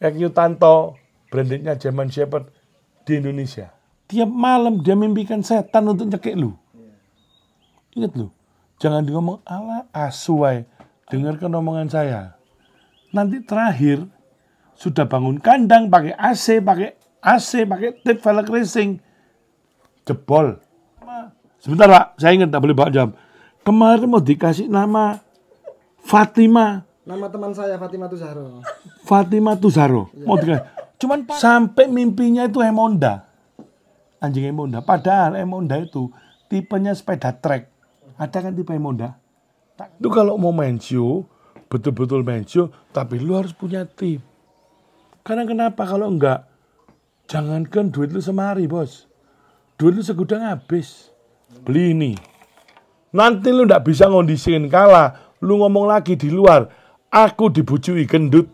EQ Tanto, brandednya German Shepherd di Indonesia. Tiap malam dia mimpikan setan untuk nyekek lu. Iya. Ingat lu, jangan di ngomong ala asuai. Dengarkan omongan saya. Nanti terakhir, sudah bangun kandang, pakai AC, pakai AC, pakai tip velg racing. Jebol. Sebentar Pak, saya ingat tak boleh bawa jam. Kemarin mau dikasih nama Fatima Nama teman saya Fatima Tuzaro. Fatima Tuzaro. Iya. Mau dikasih. Cuman sampai mimpinya itu Hemonda. Anjing Hemonda. Padahal Hemonda itu tipenya sepeda trek. Ada kan tipe Hemonda? Itu kalau mau main show, betul-betul main show, tapi lu harus punya tim. Karena kenapa kalau enggak, jangankan duit lu semari bos. Duit lu segudang habis. Beli ini. Nanti lu enggak bisa ngondisiin kalah. Lu ngomong lagi di luar Aku dibujui gendut.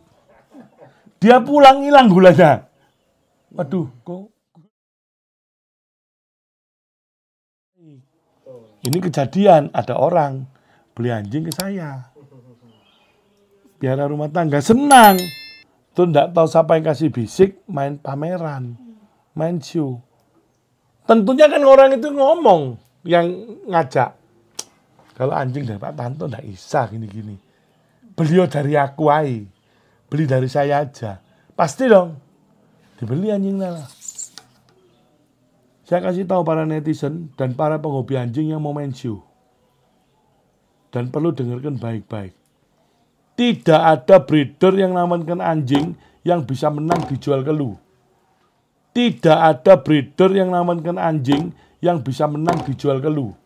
Dia pulang hilang gulanya. Waduh, kok Ini kejadian, ada orang beli anjing ke saya. Biara rumah tangga senang. Itu enggak tahu siapa yang kasih bisik, main pameran, main show. Tentunya kan orang itu ngomong yang ngajak. Kalau anjing dari Pak Tanto enggak bisa gini-gini beliau dari aku ai beli dari saya aja pasti dong dibeli anjing Nala saya kasih tahu para netizen dan para penghobi anjing yang mau main dan perlu dengarkan baik-baik tidak ada breeder yang namankan anjing yang bisa menang dijual ke lu tidak ada breeder yang namankan anjing yang bisa menang dijual ke lu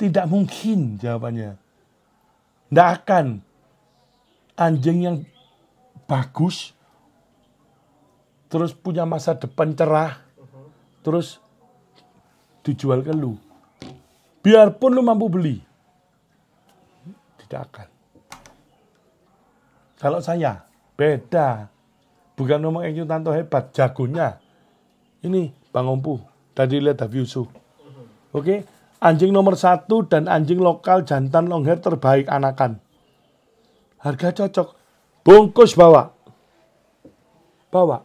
tidak mungkin jawabannya tidak akan. Anjing yang bagus, terus punya masa depan cerah, terus dijual ke lu. Biarpun lu mampu beli. Tidak akan. Kalau saya, beda. Bukan ngomong Enyu Tanto hebat, jagonya. Ini Bang Ompu, tadi lihat Davi Yusuf. Oke, okay? Anjing nomor satu dan anjing lokal jantan longhair terbaik anakan. Harga cocok. Bungkus bawa. Bawa.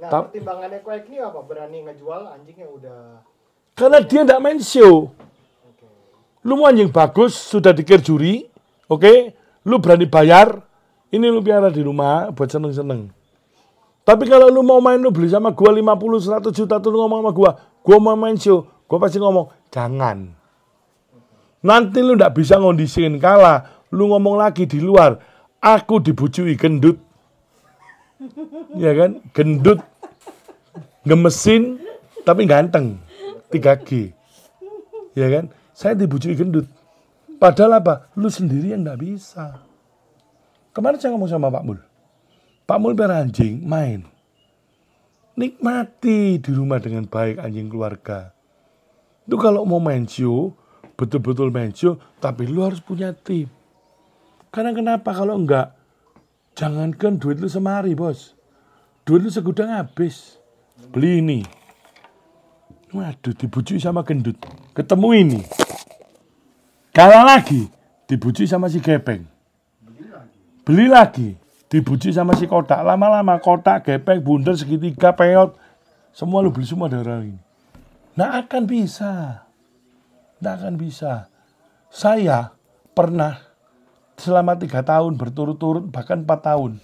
Nah, Ta pertimbangannya ini apa? Berani ngejual anjing yang udah... Karena dia tidak main show. Okay. Lu mau anjing bagus, sudah dikir juri, oke? Okay? Lu berani bayar, ini lu piara di rumah buat seneng-seneng. Tapi kalau lu mau main lu beli sama gua 50 100 juta tuh lu ngomong sama gua, gua mau main show, gua pasti ngomong Jangan. Nanti lu ndak bisa ngondisiin kalah. Lu ngomong lagi di luar. Aku dibujui gendut. ya kan? Gendut. Gemesin. Tapi ganteng. 3G. Ya kan? Saya dibujui gendut. Padahal apa? Lu sendirian ndak bisa. Kemarin saya ngomong sama Pak Mul. Pak Mul biar anjing, main. Nikmati di rumah dengan baik anjing keluarga. Itu kalau mau show betul-betul show tapi lu harus punya tim. Karena kenapa kalau enggak, jangankan duit lu semari bos. Duit lu segudang habis. Beli ini. Waduh, dibujuk sama gendut. Ketemu ini. Kalah lagi, dibujuk sama si gepeng. Beli lagi, dibujuk sama si kotak. Lama-lama kotak, gepeng, bundar, segitiga, peot. Semua lu beli semua darah ini. Nah akan bisa. Nah akan bisa. Saya pernah selama tiga tahun berturut-turut, bahkan empat tahun.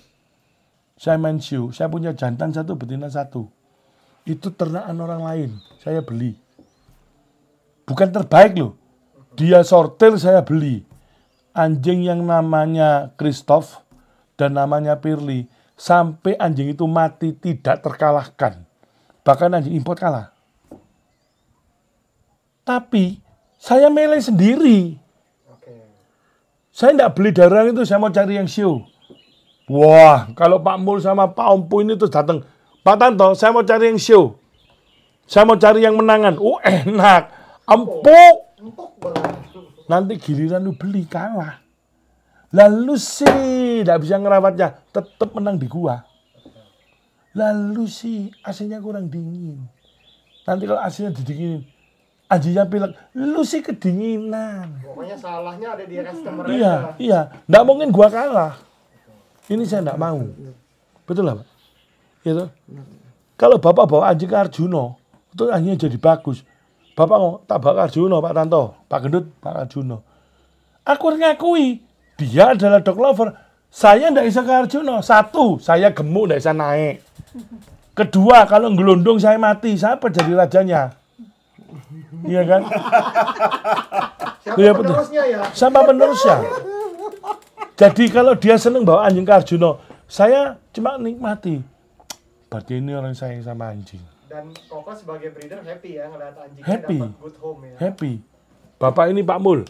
Saya main saya punya jantan satu, betina satu. Itu ternakan orang lain, saya beli. Bukan terbaik loh. Dia sortir, saya beli. Anjing yang namanya Kristof dan namanya Pirli, sampai anjing itu mati tidak terkalahkan. Bahkan anjing import kalah. Tapi saya milih sendiri. Saya tidak beli darang itu, saya mau cari yang show. Wah, kalau Pak Mul sama Pak Ompu ini terus datang, Pak Tanto, saya mau cari yang show. Saya mau cari yang menangan. Oh, enak. Empuk. Nanti giliran lu beli kalah. Lalu sih tidak bisa ngerawatnya, tetap menang di gua. Lalu sih aslinya kurang dingin. Nanti kalau aslinya didinginin, Ajinya pilek, lu sih kedinginan. Pokoknya salahnya ada di customer. Iya, iya. Nggak mungkin gua kalah. Ini saya nggak mau. Betul lah, Pak? Gitu. Kalau Bapak bawa anjing ke Arjuno, itu anjingnya jadi bagus. Bapak mau tak bawa Arjuno, Pak Tanto. Pak Gendut, Pak Arjuno. Aku ngakui, dia adalah dog lover. Saya nggak bisa ke Arjuno. Satu, saya gemuk ndak bisa naik. Kedua, kalau ngelundung saya mati. Siapa jadi rajanya? Iya kan? Siapa ya, penerusnya ya. Sama penerusnya. Jadi kalau dia seneng bawa anjing Karjuno, saya cuma nikmati. Berarti ini orang sayang sama anjing. Dan Koko sebagai breeder happy ya ngeliat anjing happy. dapat good home ya. Happy. Bapak ini Pak Mul.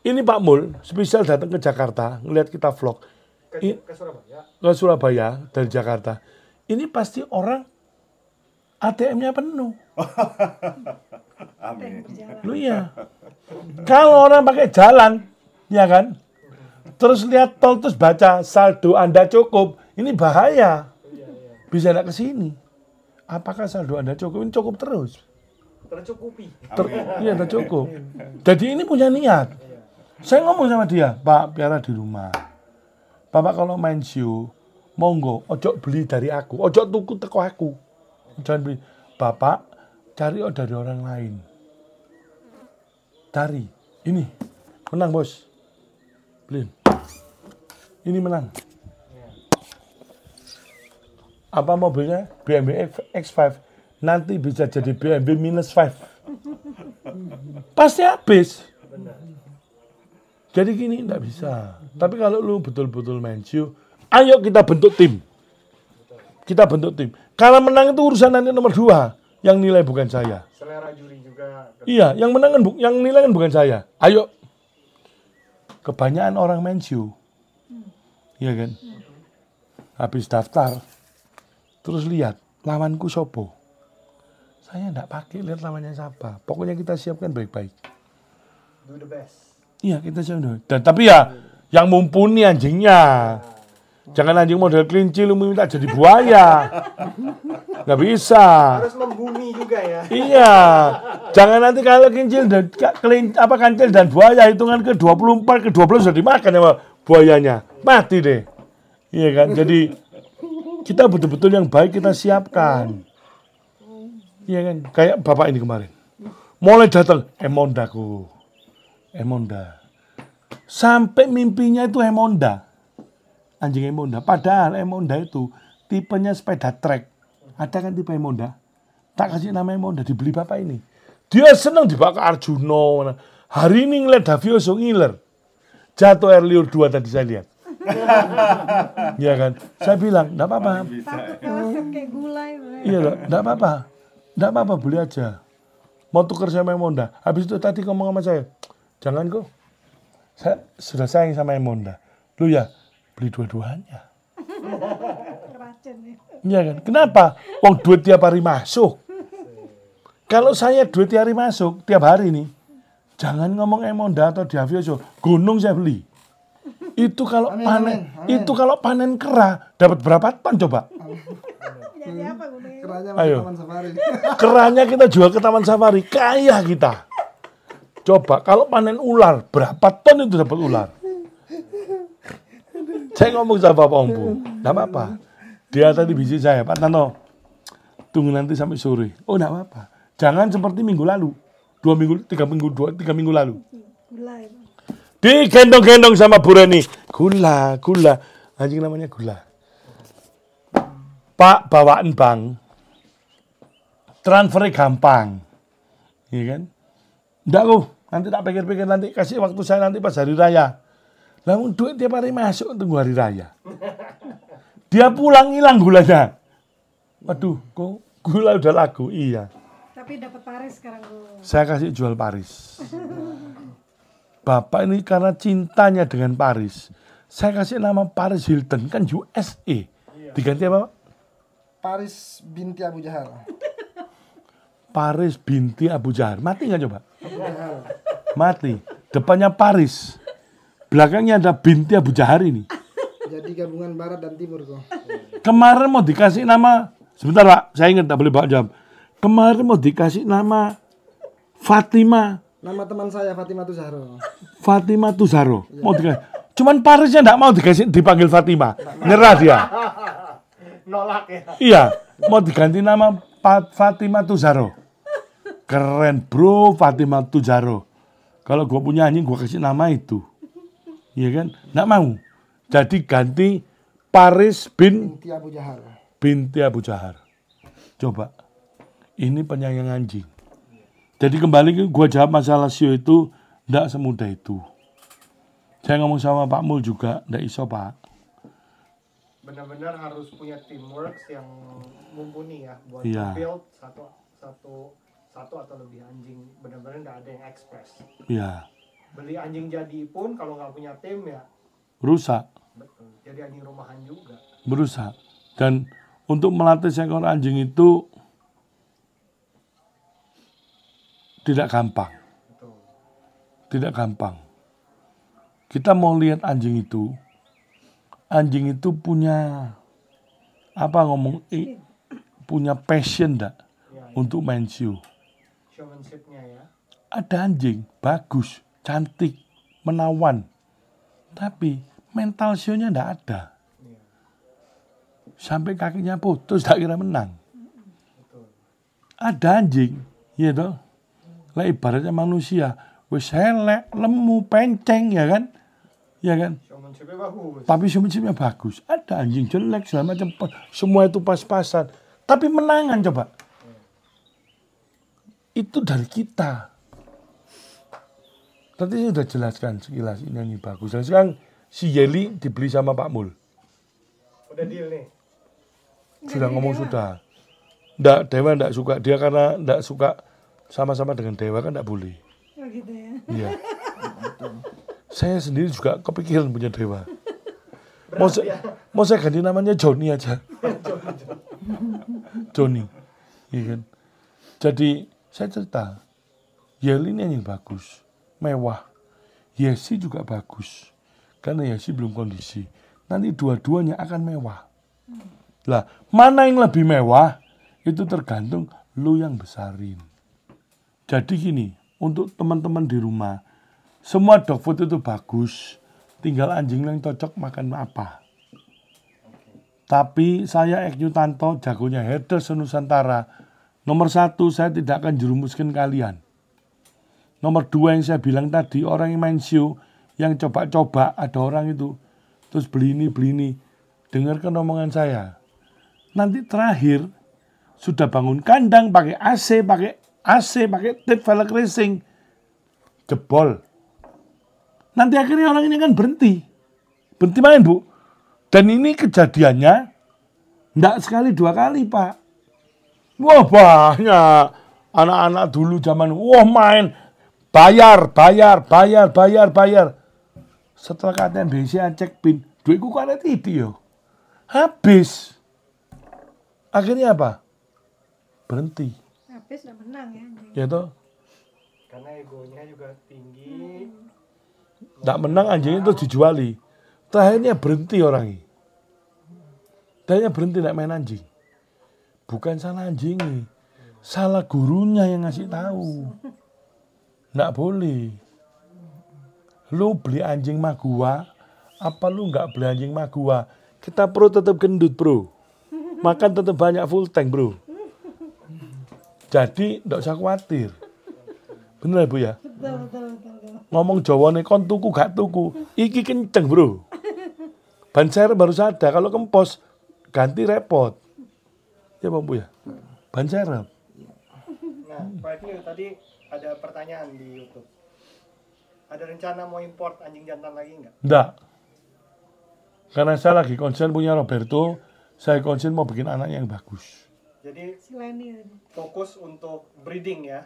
Ini Pak Mul spesial datang ke Jakarta ngeliat kita vlog. Ke, I, ke Surabaya. Ke Surabaya dari Jakarta. Ini pasti orang ATM-nya penuh. Amin. Lu ya Kalau orang pakai jalan, ya kan? Terus lihat tol terus baca saldo Anda cukup, ini bahaya. Bisa enggak ke sini. Apakah saldo Anda cukup? Ini cukup terus. Tercukupi. Ter iya, cukup Jadi ini punya niat. Saya ngomong sama dia, Pak, biar di rumah. Bapak kalau main show, monggo, ojo beli dari aku, ojo tuku teko aku. Jangan beli. Bapak cari dari orang lain cari ini menang bos blin, ini menang apa mobilnya BMW X5 nanti bisa jadi BMW minus 5 pasti habis jadi gini nggak bisa tapi kalau lu betul-betul mensiu ayo kita bentuk tim kita bentuk tim karena menang itu urusan nanti nomor dua yang nilai bukan saya. Selera juri juga. Iya, yang menang kan bu yang nilai kan bukan saya. Ayo. Kebanyakan orang mensiu. Hmm. Iya kan? Hmm. Habis daftar, terus lihat lawanku sopo. Saya enggak pakai lihat lawannya siapa. Pokoknya kita siapkan baik-baik. Do the best. Iya, kita siapkan. Dan tapi ya yang mumpuni anjingnya. Nah. Jangan anjing model kelinci lu minta jadi buaya. Nggak bisa. Harus membumi juga ya. Iya. Jangan nanti kalau kelinci dan kelin, apa kancil dan buaya hitungan ke 24 ke 20 sudah dimakan ya buayanya. Mati deh. Iya kan? Jadi kita betul-betul yang baik kita siapkan. Iya kan? Kayak bapak ini kemarin. Mulai datang Emondaku. Emonda. Sampai mimpinya itu Emonda anjing emonda Padahal emonda itu tipenya sepeda trek. Ada kan tipe emonda Tak kasih nama emonda dibeli bapak ini. Dia senang dibawa ke Arjuna. Hari ini ngeliat Davioso ngiler. Jatuh air liur dua tadi saya lihat. Iya kan? Saya bilang, enggak apa-apa. Iya loh, enggak apa-apa. Enggak apa-apa, beli aja. Mau tuker sama emonda Habis itu tadi ngomong sama saya, jangan kok. Saya sudah sayang sama emonda Lu ya, beli dua-duanya. Ya. Iya kan? Kenapa? Wong duit tiap hari masuk. Kalau saya duit tiap hari masuk, tiap hari nih, jangan ngomong Emonda atau Diavioso, gunung saya beli. Itu kalau amin, panen, amin, amin. itu kalau panen kera dapat berapa ton coba? Ayo. Keranya kita jual ke taman safari, kaya kita. Coba kalau panen ular, berapa ton itu dapat ular? saya ngomong sama Pak Ombu, enggak apa-apa. Dia tadi biji saya, Pak Tano, tunggu nanti sampai sore. Oh, enggak apa-apa. Jangan seperti minggu lalu. Dua minggu, tiga minggu, dua, tiga minggu lalu. Digendong-gendong sama Bu Reni. Gula, gula. Anjing namanya gula. Pak, bawaan bank. Transfer gampang. Iya kan? Enggak oh, Nanti tak pikir-pikir nanti kasih waktu saya nanti pas hari raya namun duit tiap hari masuk untuk hari raya. Dia pulang hilang gulanya. Waduh, kok gula udah laku? Iya. Tapi dapat Paris sekarang gue. Saya kasih jual Paris. Bapak ini karena cintanya dengan Paris. Saya kasih nama Paris Hilton kan USA. Iya. Diganti apa? Paris binti Abu Jahal. Paris binti Abu Jahal. Mati nggak coba? Mati. Depannya Paris belakangnya ada binti Abu Jahari nih. Jadi gabungan barat dan timur kok. Kemarin mau dikasih nama, sebentar Pak, saya ingat tak boleh bawa Jam. Kemarin mau dikasih nama Fatima. Nama teman saya Fatima Tuzaro. Fatima Tuzaro. Ya. Mau dikasih. Cuman Parisnya tidak mau dikasih dipanggil Fatima. Nyerah dia. Nolak ya. Iya, mau diganti nama Fatima Tuzaro. Keren bro Fatima Tuzaro. Kalau gua punya anjing gua kasih nama itu. Iya kan nggak mau jadi ganti Paris bin binti Abu Jahar binti Abu Jahar coba ini penyayang anjing jadi kembali ke gua jawab masalah sio itu tidak semudah itu saya ngomong sama Pak Mul juga tidak iso Pak benar-benar harus punya teamwork yang mumpuni ya buat ya. build satu satu satu atau lebih anjing benar-benar tidak ada yang ekspres. Iya beli anjing jadi pun kalau nggak punya tim ya rusak betul jadi anjing rumahan juga berusaha dan untuk melatih seekor anjing itu tidak gampang betul. tidak gampang kita mau lihat anjing itu anjing itu punya apa ngomong eh, punya passion dak ya, ya. untuk main show ya. ada anjing bagus cantik, menawan. Tapi mental sionya tidak ada. Iya. Sampai kakinya putus, tak kira menang. Ada anjing, ya dong. Lah ibaratnya manusia, wis helek, lemu, penceng, ya kan? Ya kan? Bagus. Tapi semuanya bagus. Ada anjing jelek, segala macam. Semua itu pas-pasan. Tapi menangan coba. Iya. Itu dari kita Tadi sudah jelaskan sekilas ini yang bagus. Dan sekarang si Yeli dibeli sama Pak Mul. Udah deal nih. Sudah ngomong dewa. sudah. Ndak Dewa ndak suka dia karena ndak suka sama-sama dengan Dewa kan ndak boleh. Oh gitu ya. Iya. saya sendiri juga kepikiran punya Dewa. Mau, mau, saya, mau saya ganti namanya Joni aja. Joni. Iya kan? Jadi saya cerita, Yeli ini yang bagus mewah. Yesi juga bagus. Karena Yesi belum kondisi. Nanti dua-duanya akan mewah. Lah, mana yang lebih mewah? Itu tergantung lu yang besarin. Jadi gini, untuk teman-teman di rumah, semua dog food itu bagus. Tinggal anjing yang cocok makan apa. Tapi saya Eknyu Tanto, jagonya Herders Nusantara. Nomor satu, saya tidak akan jerumuskan kalian Nomor dua yang saya bilang tadi, orang yang main show, yang coba-coba, ada orang itu. Terus beli ini, beli ini. Dengarkan omongan saya. Nanti terakhir, sudah bangun kandang, pakai AC, pakai AC, pakai tip velg racing. Jebol. Nanti akhirnya orang ini akan berhenti. Berhenti main, Bu. Dan ini kejadiannya, tidak sekali dua kali, Pak. Wah, banyak anak-anak dulu zaman, wah main, bayar, bayar, bayar, bayar, bayar. Setelah kalian BCA cek pin, duitku kalian titi yo. Habis. Akhirnya apa? Berhenti. Habis udah menang ya. Ya toh. Karena egonya juga tinggi. Tidak hmm. menang anjing itu dijuali. Terakhirnya berhenti orang ini Terakhirnya berhenti tidak main anjing. Bukan salah anjing nih Salah gurunya yang ngasih tahu. Nggak boleh. Lu beli anjing magua, apa lu nggak beli anjing magua? Kita perlu tetap gendut, bro. Makan tetap banyak full tank, bro. Jadi, nggak usah khawatir. Bener, ya, Bu, ya? Ngomong Jawa nih, kon tuku gak tuku. Iki kenceng, bro. Ban baru sadar, kalau kempos, ganti repot. Ya, Bang Bu, ya? Ban serep. Nah, Pak Ibu, tadi ada pertanyaan di YouTube. Ada rencana mau import anjing jantan lagi nggak? Nggak. Karena saya lagi konsen punya Roberto, saya konsen mau bikin anak yang bagus. Jadi fokus untuk breeding ya.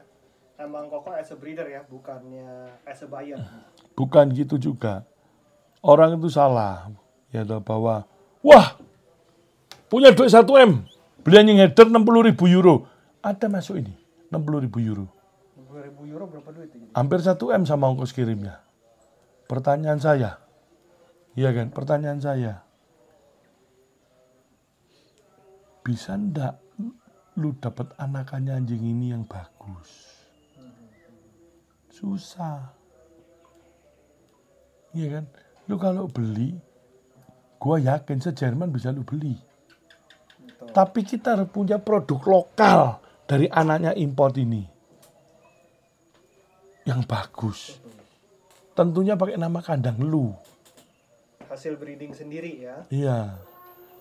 Emang Koko as a breeder ya, bukannya as a buyer. Bukan gitu juga. Orang itu salah. Ya bahwa, wah, punya duit 1M, beli anjing header 60 ribu euro. Ada masuk ini, 60 ribu euro euro berapa duit? ini? Hampir 1 M sama ongkos kirimnya. Pertanyaan saya. Iya kan? Pertanyaan saya. Bisa ndak lu dapat anakannya anjing ini yang bagus? Susah. Iya kan? Lu kalau beli, gua yakin se-Jerman bisa lu beli. Tapi kita harus punya produk lokal dari anaknya import ini yang bagus. Tentunya pakai nama kandang lu. Hasil breeding sendiri ya? Iya.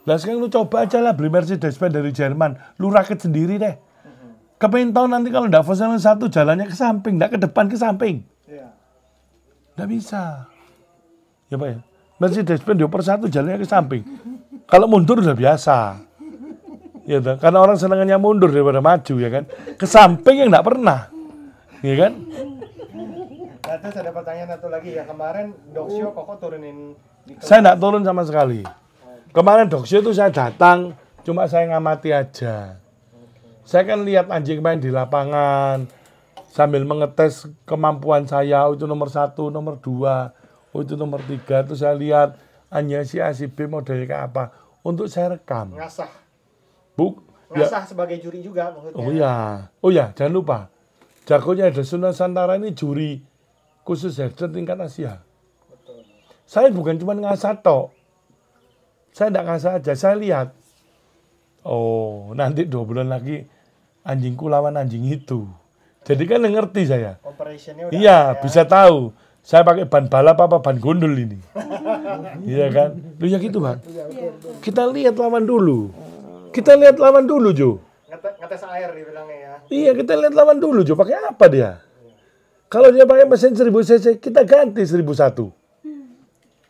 Lah sekarang lu coba aja lah beli Mercedes-Benz dari Jerman. Lu rakit sendiri deh. Mhm. Kepengen tahu nanti kalau ndak Volkswagen satu jalannya ke samping, ndak ke depan ke samping. Iya. Ndak bisa. Ya Pak ya. Mercedes-Benz dioper satu jalannya ke samping. Kalau mundur udah biasa. Ya kan? Karena orang senangnya mundur daripada maju ya kan. Ke samping yang ndak pernah. Ya kan? terus ada pertanyaan satu lagi ya kemarin Doksio oh. kok turunin di saya tidak turun sama sekali. Oh. Kemarin Doksio itu saya datang cuma saya ngamati aja. Saya kan lihat anjing main di lapangan sambil mengetes kemampuan saya oh, itu nomor satu, nomor dua, oh, itu nomor tiga. Terus saya lihat hanya si A, si B modelnya kayak apa untuk saya rekam. Ngasah. Buk. Ya. Ngasah ya. sebagai juri juga maksudnya. Oh ya, oh ya, jangan lupa. Jagonya ada sunan Santara ini juri khusus headset tingkat Asia. Saya bukan cuma ngasah tok. Saya tidak ngasah aja, saya lihat. Oh, nanti dua bulan lagi anjingku lawan anjing itu. Jadi kan ngerti saya. Udah iya, ya. bisa tahu. Saya pakai ban balap apa ban gondol ini. iya kan? Lu ya gitu, Bang. Iya, kita lihat lawan dulu. Kita lihat lawan dulu, Jo. Ngetes air dibilangnya ya. Iya, kita lihat lawan dulu, Jo. Pakai apa dia? Kalau dia pakai mesin 1000 cc, kita ganti 1001.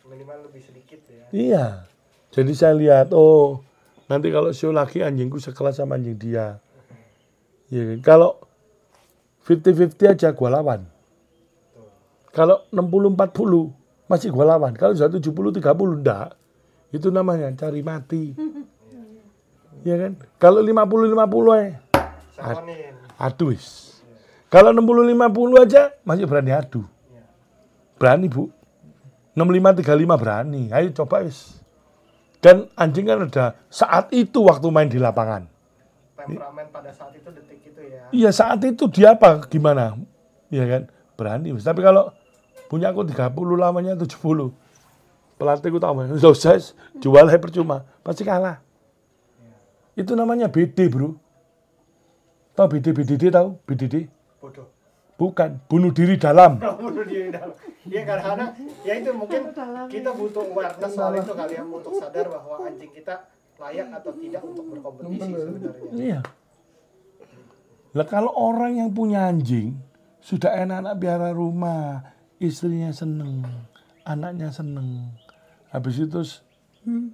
Minimal lebih sedikit ya. Iya. Jadi saya lihat, oh nanti kalau show lagi anjingku sekelas sama anjing dia. Ya, kalau 50-50 aja gua lawan. Kalau 60-40 masih gua lawan. Kalau 70-30 enggak. Itu namanya cari mati. Iya kan? Kalau 50-50 eh. Aduh. Kalau 60-50 aja masih berani adu. Berani bu. 65-35 berani. Ayo coba wis. Dan anjing kan ada saat itu waktu main di lapangan. Temperamen pada saat itu detik itu ya. Iya saat itu dia apa gimana? Iya kan berani. Tapi kalau punya aku 30 lamanya 70 pelatihku tahu loh saya jual jualnya percuma pasti kalah iya. itu namanya BD bro tahu BD BDD tahu BDD bukan bunuh diri dalam. bunuh diri dalam. Ya karena ya itu mungkin kita butuh warna soal itu kali ya untuk sadar bahwa anjing kita layak atau tidak untuk berkompetisi sebenarnya. Iya. Lah kalau orang yang punya anjing sudah enak-enak biara rumah, istrinya seneng, anaknya seneng. Habis itu hmm.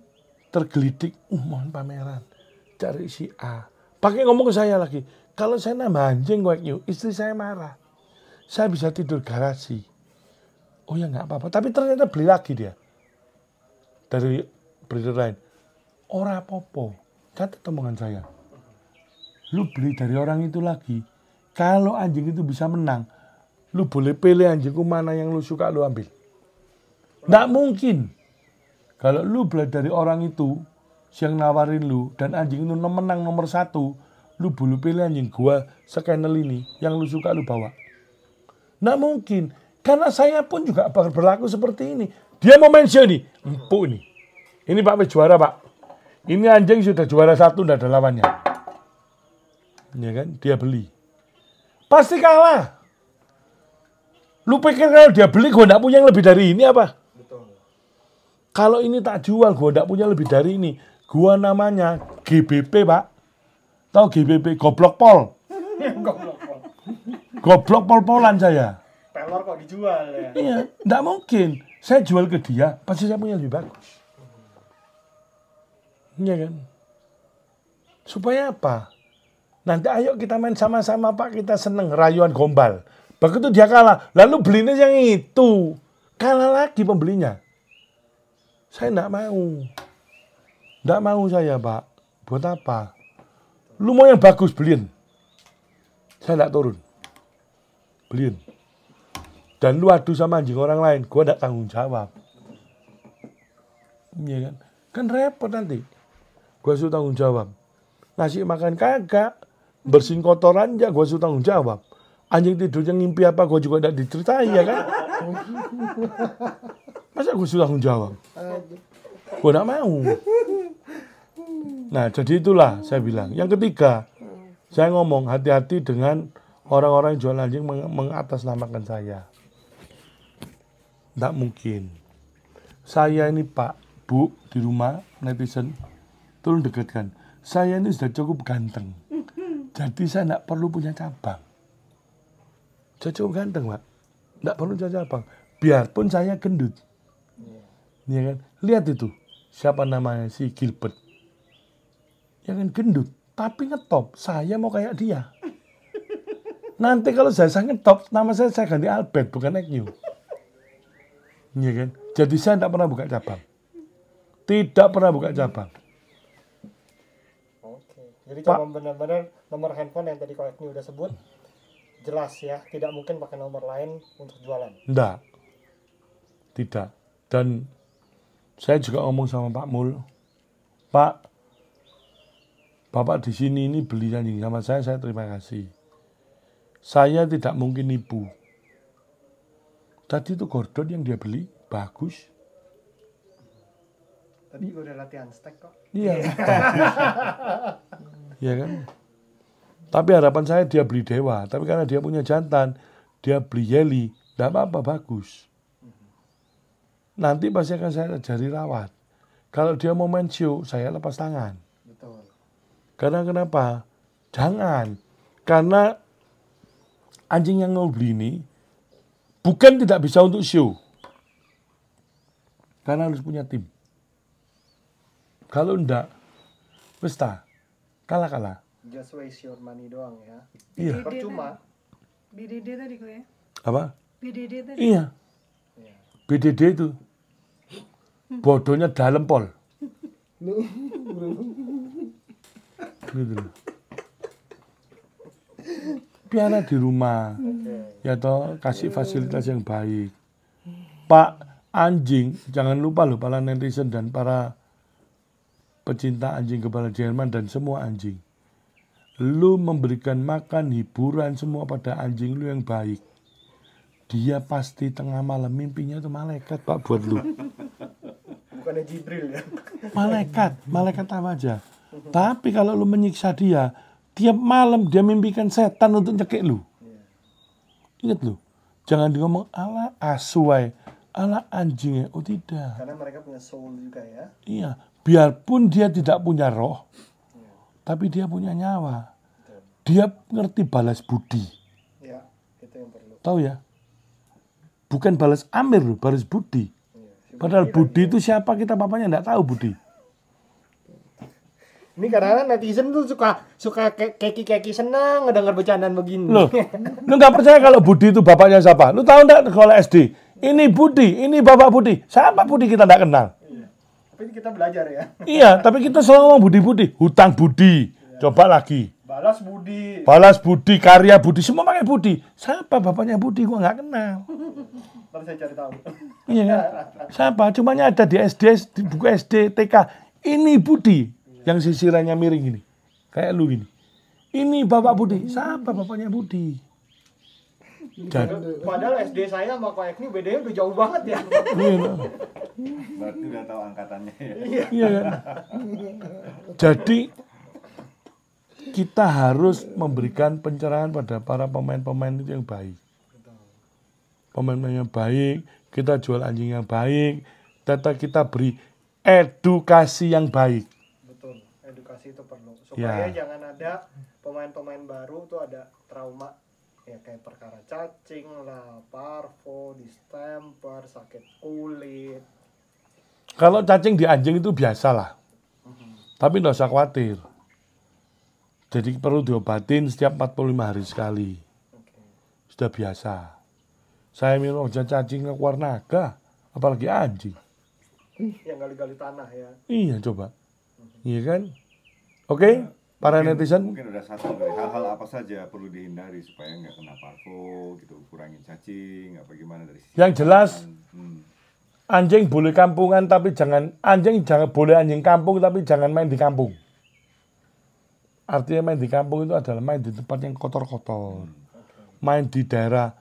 tergelitik, uh, mohon pameran, cari si A. Pakai ngomong ke saya lagi, kalau saya nambah anjing gue istri saya marah saya bisa tidur garasi. Oh ya nggak apa-apa. Tapi ternyata beli lagi dia dari breeder lain. Ora popo, kata omongan saya. Lu beli dari orang itu lagi. Kalau anjing itu bisa menang, lu boleh pilih anjingku mana yang lu suka lu ambil. Nggak mungkin. Kalau lu beli dari orang itu, yang nawarin lu, dan anjing itu menang nomor satu, lu boleh pilih anjing gua sekenel ini, yang lu suka lu bawa. Nggak mungkin. Karena saya pun juga berlaku seperti ini. Dia mau mention nih. Empuk nih. Ini Pak juara Pak. Ini anjing sudah juara satu, tidak ada lawannya. Ya kan? Dia beli. Pasti kalah. Lu pikir kalau dia beli, gue tidak punya yang lebih dari ini apa? Kalau ini tak jual, gue tidak punya lebih dari ini. Gua namanya GBP, Pak. Tahu GBP? Goblok Pol. Goblok Pol. Goblok pol-polan saya. Pelor kok dijual ya? Iya, enggak mungkin. Saya jual ke dia, pasti saya punya lebih bagus. Iya kan? Supaya apa? Nanti ayo kita main sama-sama Pak, kita seneng rayuan gombal. Begitu dia kalah, lalu belinya yang itu. Kalah lagi pembelinya. Saya enggak mau. Enggak mau saya, Pak. Buat apa? Lu mau yang bagus beliin. Saya enggak turun beliin dan lu adu sama anjing orang lain gue gak tanggung jawab iya kan kan repot nanti gue suruh tanggung jawab nasi makan kagak bersih kotoran aja gue suruh tanggung jawab anjing tidurnya ngimpi apa gue juga ada diceritain ya kan masa gue suruh tanggung jawab gue tidak mau nah jadi itulah saya bilang yang ketiga saya ngomong hati-hati dengan orang-orang yang jual anjing meng mengatasnamakan saya. Tidak mungkin. Saya ini Pak, Bu, di rumah netizen, tolong dekatkan. Saya ini sudah cukup ganteng. Jadi saya tidak perlu punya cabang. Saya cukup ganteng, Pak. Tidak perlu punya cabang. Biarpun saya gendut. Ya kan? Lihat itu. Siapa namanya? Si Gilbert. yang kan? gendut. Tapi ngetop. Saya mau kayak dia Nanti kalau saya sakit top, nama saya saya ganti Albert, bukan Ekyu. Iya kan? Jadi saya tidak pernah buka cabang. Tidak pernah buka cabang. Oke. Jadi kalau benar-benar nomor handphone yang tadi Kak udah sebut, jelas ya, tidak mungkin pakai nomor lain untuk jualan. Tidak. Tidak. Dan saya juga ngomong sama Pak Mul, Pak, Bapak di sini ini beli anjing sama saya, saya terima kasih saya tidak mungkin nipu. Tadi itu Gordon yang dia beli, bagus. Tadi juga udah latihan stek kok. Iya, bagus. Iya. iya kan? Tapi harapan saya dia beli dewa. Tapi karena dia punya jantan, dia beli yeli. Tidak apa-apa, bagus. Nanti pasti akan saya ajari rawat. Kalau dia mau main show, saya lepas tangan. Karena kenapa? Jangan. Karena anjing yang mau beli ini bukan tidak bisa untuk show. Karena harus punya tim. Kalau enggak, pesta. Kalah-kalah. Just waste your money doang ya. Iya. Percuma. BDD tadi kok ya? Apa? BDD tadi. Iya. BDD itu. Bodohnya dalam pol. gitu pelihara di rumah ya toh kasih fasilitas yang baik pak anjing jangan lupa loh para netizen dan para pecinta anjing kepala Jerman dan semua anjing lu memberikan makan hiburan semua pada anjing lu yang baik dia pasti tengah malam mimpinya itu malaikat pak buat lu bukannya Jibril ya malaikat malaikat apa aja tapi kalau lu menyiksa dia Tiap malam dia mimpikan setan untuk nyekek lu. Iya. Ingat lu. Jangan ngomong ala asuai, ala anjingnya. Oh tidak. Karena mereka punya soul juga ya. Iya. Biarpun dia tidak punya roh, yeah. tapi dia punya nyawa. Dia ngerti balas budi. Ya, itu yang perlu. Tahu ya? Bukan balas amir, balas budi. Ya, Padahal budi kan itu siapa kita bapaknya tidak tahu budi. Ini karena netizen tuh suka suka keki-keki senang ngedenger bercandaan begini. lu nggak percaya kalau Budi itu bapaknya siapa? Lu tahu nggak sekolah SD? Ini Budi, ini bapak Budi. Siapa Budi kita nggak kenal. Iya. Tapi kita belajar ya. Iya, tapi kita selalu ngomong Budi-Budi. Hutang Budi. Iya. Coba lagi. Balas Budi. Balas Budi, karya Budi, semua pakai Budi. Siapa bapaknya Budi? Gua nggak kenal. Tapi saya cari tahu. Iya kan? Siapa? Cuma ada di SD, di buku SD, TK. Ini Budi yang sisirannya miring ini. Kayak lu gini. Ini Bapak Budi. Siapa Bapaknya Budi? Jadi, Padahal SD saya sama Pak Ekni bedanya udah jauh banget ya. Iya. Berarti udah tahu angkatannya iya. iya kan? Jadi kita harus memberikan pencerahan pada para pemain-pemain itu yang baik. Pemain-pemain yang baik, kita jual anjing yang baik, data kita beri edukasi yang baik adaptasi itu perlu supaya yeah. jangan ada pemain-pemain baru tuh ada trauma ya kayak perkara cacing lah, parvo, distemper, sakit kulit. Kalau cacing di anjing itu biasa lah, mm-hmm. tapi nggak usah khawatir. Jadi perlu diobatin setiap 45 hari sekali. Okay. Sudah biasa. Saya minum aja cacing ke keluar naga, apalagi anjing. Yang gali-gali tanah ya. Iya coba. Mm-hmm. Iya kan? Oke, okay? Iya. para mungkin, netizen. Mungkin udah satu dari Hal-hal apa saja perlu dihindari supaya nggak kena parvo, gitu, kurangin cacing, apa gimana dari sisi. Yang jelas, hmm. anjing boleh kampungan tapi jangan anjing jangan boleh anjing kampung tapi jangan main di kampung. Artinya main di kampung itu adalah main di tempat yang kotor-kotor. Hmm. Main di daerah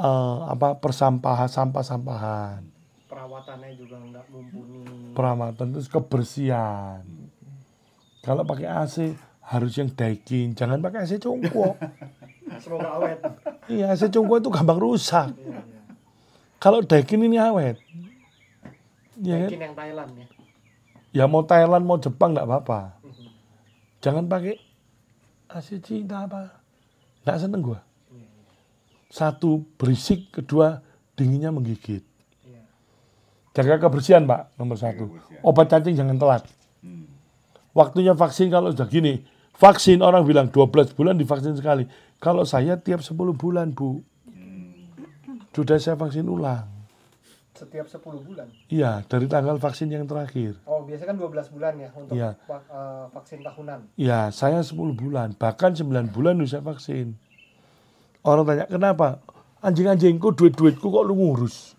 uh, apa persampahan sampah-sampahan. Perawatannya juga nggak mumpuni. Perawatan terus kebersihan. Hmm kalau pakai AC harus yang Daikin, jangan pakai AC cungkuo. Semoga awet. Iya, AC cungkuo itu gampang rusak. Iya, iya. Kalau Daikin ini awet. Ya, kan? Daikin yang Thailand ya. Ya mau Thailand mau Jepang nggak apa-apa. Mhm. Jangan pakai AC Cina apa. Nggak seneng gua. Iya, satu berisik, kedua dinginnya menggigit jaga kebersihan pak nomor satu obat cacing jangan telat hmm waktunya vaksin kalau sudah gini, vaksin orang bilang 12 bulan divaksin sekali. Kalau saya tiap 10 bulan, Bu. Sudah saya vaksin ulang. Setiap 10 bulan? Iya, dari tanggal vaksin yang terakhir. Oh, biasanya kan 12 bulan ya untuk ya. vaksin tahunan? Iya, saya 10 bulan. Bahkan 9 bulan sudah saya vaksin. Orang tanya, kenapa? Anjing-anjingku, duit-duitku kok lu ngurus?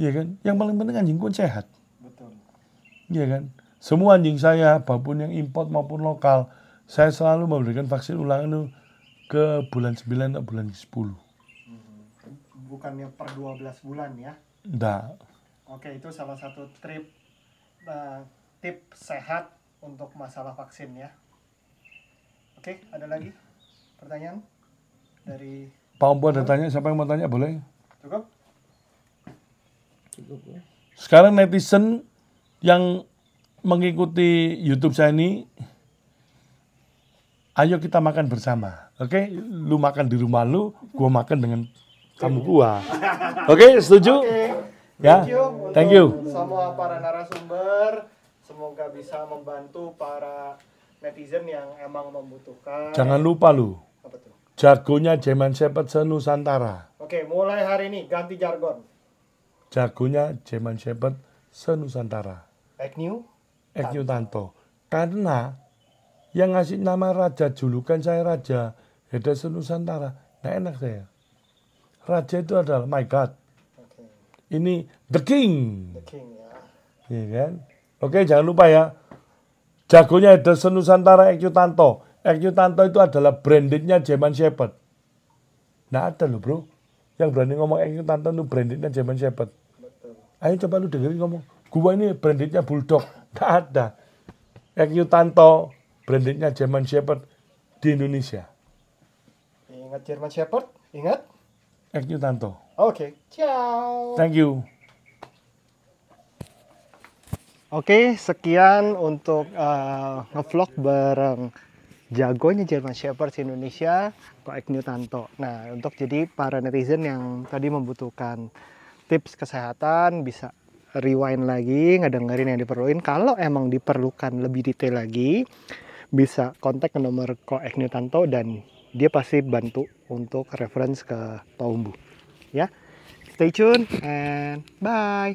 Iya kan? Yang paling penting anjingku sehat. Betul. Iya kan? Semua anjing saya, apapun yang import maupun lokal, saya selalu memberikan vaksin ulang itu ke bulan 9 atau bulan 10. Bukan yang per 12 bulan ya? Enggak. Oke, itu salah satu trip uh, tip sehat untuk masalah vaksin ya. Oke, ada lagi pertanyaan dari Pak Ompo ada tanya, siapa yang mau tanya boleh? Cukup. Cukup ya. Sekarang netizen yang mengikuti YouTube saya ini, ayo kita makan bersama. Oke, okay? lu makan di rumah lu, gua makan dengan kamu gua. Oke, okay, setuju? Okay. Ya. Thank you. Thank you. Semua para narasumber, semoga bisa membantu para netizen yang emang membutuhkan. Jangan lupa lu. Apa tuh? Jagonya Jerman Shepherd Senusantara. Oke, mulai hari ini ganti jargon. Jagonya Jerman Shepherd Senusantara. Like New? Ekyutanto. Karena yang ngasih nama raja julukan saya raja Heda Senusantara. Nah enak saya. Raja itu adalah my God. Okay. Ini the king. The king ya. Iya kan? Oke jangan lupa ya. Jagonya Heda Senusantara Ekyutanto. Ekyutanto itu adalah brandednya zaman Shepherd. Nah ada loh bro. Yang berani ngomong Ekyutanto itu brandednya zaman Shepherd. Ayo coba lu dengerin ngomong. Gua ini brandednya Bulldog Tak ada. EQ Tanto brandednya Jerman Shepherd di Indonesia. Ingat Jerman Shepherd? Ingat? EQ Tanto. Oke, okay. ciao. Thank you. Oke, okay, sekian untuk uh, ngevlog bareng jagonya Jerman Shepherd di Indonesia, Pak Koek Tanto. Nah, untuk jadi para netizen yang tadi membutuhkan tips kesehatan bisa rewind lagi, ngedengerin yang diperluin. Kalau emang diperlukan lebih detail lagi, bisa kontak ke nomor Ko Agni Tanto dan dia pasti bantu untuk reference ke Pak Umbu. Ya, stay tune and bye.